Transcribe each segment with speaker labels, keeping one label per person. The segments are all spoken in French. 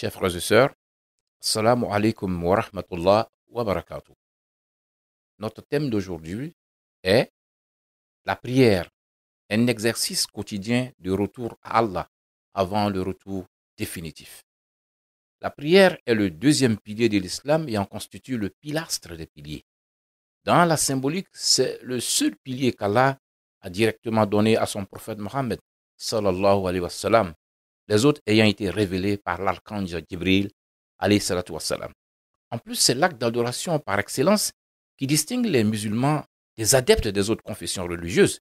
Speaker 1: chers frères et sœurs, wa rahmatullah wa barakatuh. Notre thème d'aujourd'hui est la prière, un exercice quotidien de retour à Allah avant le retour définitif. La prière est le deuxième pilier de l'islam et en constitue le pilastre des piliers. Dans la symbolique, c'est le seul pilier qu'Allah a directement donné à son prophète Mohammed sallallahu alayhi wa sallam, les autres ayant été révélés par l'archange wassalam. En plus, c'est l'acte d'adoration par excellence qui distingue les musulmans des adeptes des autres confessions religieuses.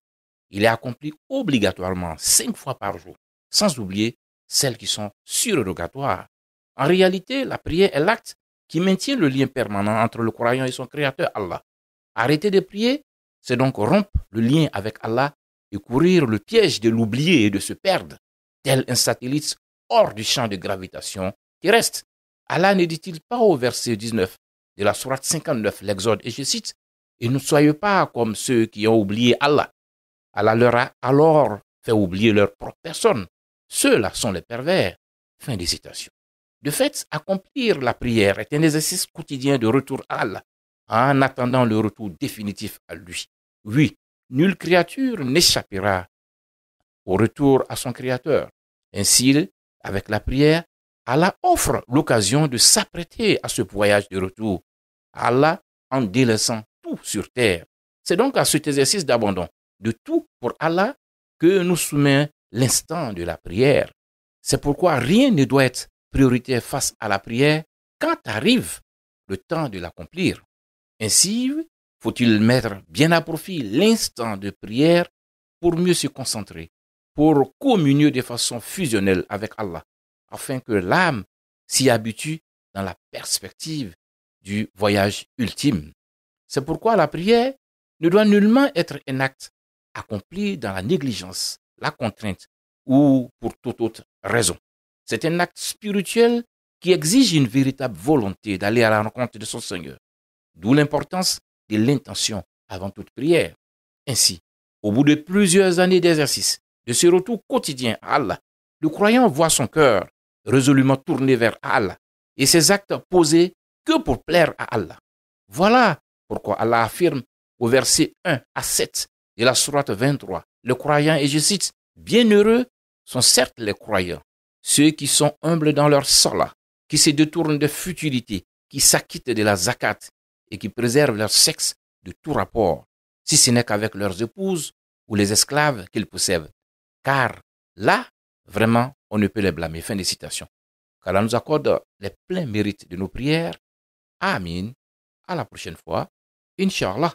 Speaker 1: Il est accompli obligatoirement cinq fois par jour, sans oublier celles qui sont surrogatoires. En réalité, la prière est l'acte qui maintient le lien permanent entre le croyant et son créateur Allah. Arrêter de prier, c'est donc rompre le lien avec Allah et courir le piège de l'oublier et de se perdre tel un satellite hors du champ de gravitation qui reste. Allah ne dit-il pas au verset 19 de la sourate 59, l'Exode, et je cite, Et ne soyez pas comme ceux qui ont oublié Allah. Allah leur a alors fait oublier leur propre personne. Ceux-là sont les pervers. Fin des citations. De fait, accomplir la prière est un exercice quotidien de retour à Allah, en attendant le retour définitif à lui. Oui, nulle créature n'échappera au retour à son Créateur. Ainsi, avec la prière, Allah offre l'occasion de s'apprêter à ce voyage de retour. Allah en délaissant tout sur terre. C'est donc à cet exercice d'abandon de tout pour Allah que nous soumet l'instant de la prière. C'est pourquoi rien ne doit être prioritaire face à la prière quand arrive le temps de l'accomplir. Ainsi, faut-il mettre bien à profit l'instant de prière pour mieux se concentrer pour communier de façon fusionnelle avec Allah, afin que l'âme s'y habitue dans la perspective du voyage ultime. C'est pourquoi la prière ne doit nullement être un acte accompli dans la négligence, la contrainte ou pour toute autre raison. C'est un acte spirituel qui exige une véritable volonté d'aller à la rencontre de son Seigneur, d'où l'importance de l'intention avant toute prière. Ainsi, au bout de plusieurs années d'exercice, de ce retour quotidien à Allah, le croyant voit son cœur résolument tourné vers Allah et ses actes posés que pour plaire à Allah. Voilà pourquoi Allah affirme au verset 1 à 7 de la sourate 23, le croyant, et je cite, Bienheureux sont certes les croyants, ceux qui sont humbles dans leur salat, qui se détournent de futilité, qui s'acquittent de la zakat et qui préservent leur sexe de tout rapport, si ce n'est qu'avec leurs épouses ou les esclaves qu'ils possèdent. Car là, vraiment, on ne peut les blâmer. Fin de citation. Qu'Allah nous accorde les pleins mérites de nos prières. Amin. À la prochaine fois. Inch'Allah.